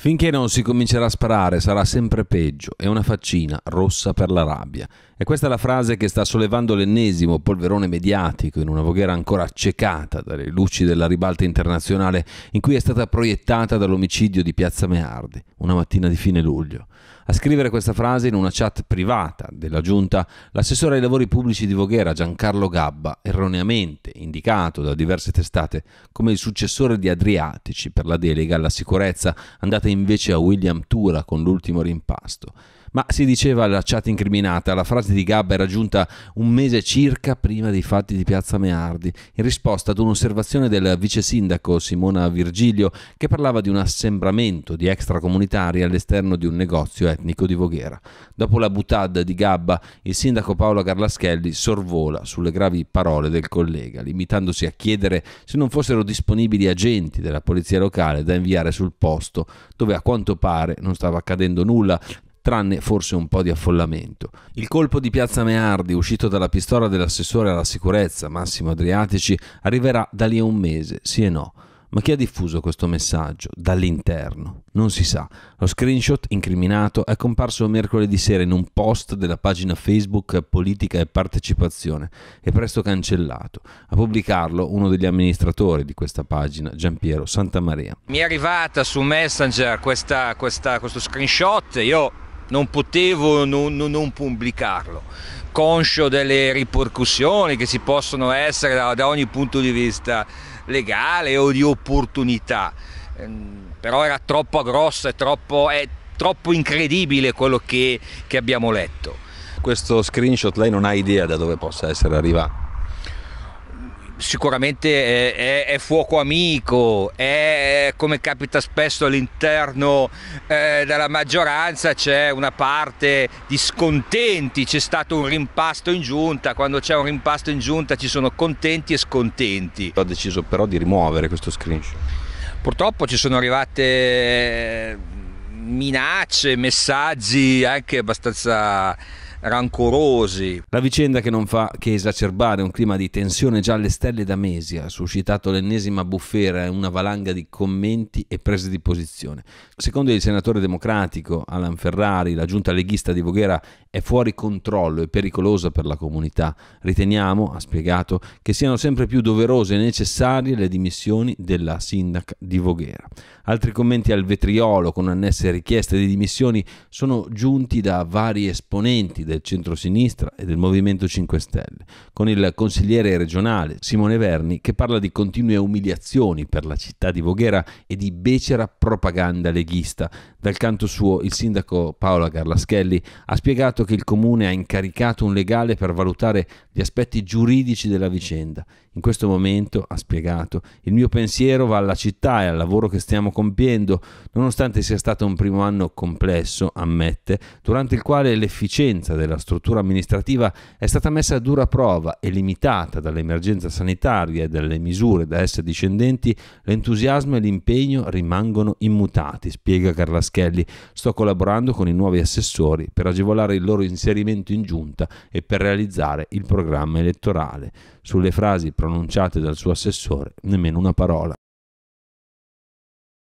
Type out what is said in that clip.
Finché non si comincerà a sparare sarà sempre peggio, è una faccina rossa per la rabbia. E questa è la frase che sta sollevando l'ennesimo polverone mediatico in una voghera ancora accecata dalle luci della ribalta internazionale in cui è stata proiettata dall'omicidio di Piazza Meardi, una mattina di fine luglio. A scrivere questa frase in una chat privata della giunta, l'assessore ai lavori pubblici di Voghera Giancarlo Gabba, erroneamente indicato da diverse testate come il successore di Adriatici per la delega alla sicurezza, andata invece a William Tura con l'ultimo rimpasto. Ma si diceva la chat incriminata, la frase di Gabba era giunta un mese circa prima dei fatti di Piazza Meardi, in risposta ad un'osservazione del vice sindaco Simona Virgilio che parlava di un assembramento di extracomunitari all'esterno di un negozio etnico di Voghera. Dopo la butad di Gabba, il sindaco Paolo Garlaschelli sorvola sulle gravi parole del collega, limitandosi a chiedere se non fossero disponibili agenti della polizia locale da inviare sul posto, dove a quanto pare non stava accadendo nulla, tranne forse un po' di affollamento. Il colpo di Piazza Meardi, uscito dalla pistola dell'assessore alla sicurezza Massimo Adriatici, arriverà da lì a un mese, sì e no. Ma chi ha diffuso questo messaggio dall'interno? Non si sa. Lo screenshot incriminato è comparso mercoledì sera in un post della pagina Facebook Politica e Partecipazione e presto cancellato. A pubblicarlo uno degli amministratori di questa pagina, Giampiero Santamaria. Mi è arrivata su Messenger questa, questa, questo screenshot, io non potevo non, non pubblicarlo, conscio delle ripercussioni che ci possono essere da, da ogni punto di vista legale o di opportunità, ehm, però era troppo grosso e troppo, è troppo incredibile quello che, che abbiamo letto. Questo screenshot lei non ha idea da dove possa essere arrivato sicuramente è, è, è, fuoco amico, è come capita spesso all'interno eh, della maggioranza c'è una parte di scontenti, c'è stato un rimpasto in giunta, quando c'è un rimpasto in giunta ci sono contenti e scontenti. Ho deciso però di rimuovere questo screenshot. Purtroppo ci sono arrivate eh, minacce, messaggi anche abbastanza rancorosi. La vicenda che non fa che esacerbare un clima di tensione già alle stelle da mesi ha suscitato l'ennesima bufera e una valanga di commenti e prese di posizione. Secondo il senatore democratico Alan Ferrari, la giunta leghista di Voghera è fuori controllo e pericolosa per la comunità. Riteniamo, ha spiegato, che siano sempre più doverose e necessarie le dimissioni della sindaca di Voghera. Altri commenti al vetriolo con annesse richieste di dimissioni sono giunti da vari esponenti del centrosinistra e del Movimento 5 Stelle, con il consigliere regionale Simone Verni che parla di continue umiliazioni per la città di Voghera e di becera propaganda leghista. Dal canto suo il sindaco Paola Garlaschelli ha spiegato che il comune ha incaricato un legale per valutare gli aspetti giuridici della vicenda. In questo momento, ha spiegato, il mio pensiero va alla città e al lavoro che stiamo compiendo, nonostante sia stato un primo anno complesso, ammette, durante il quale l'efficienza della struttura amministrativa è stata messa a dura prova e limitata dall'emergenza sanitaria e dalle misure da essa discendenti, l'entusiasmo e l'impegno rimangono immutati, spiega Carlaschelli. Sto collaborando con i nuovi assessori per agevolare il loro inserimento in giunta e per realizzare il programma elettorale. Sulle frasi pronunciate dal suo assessore nemmeno una parola.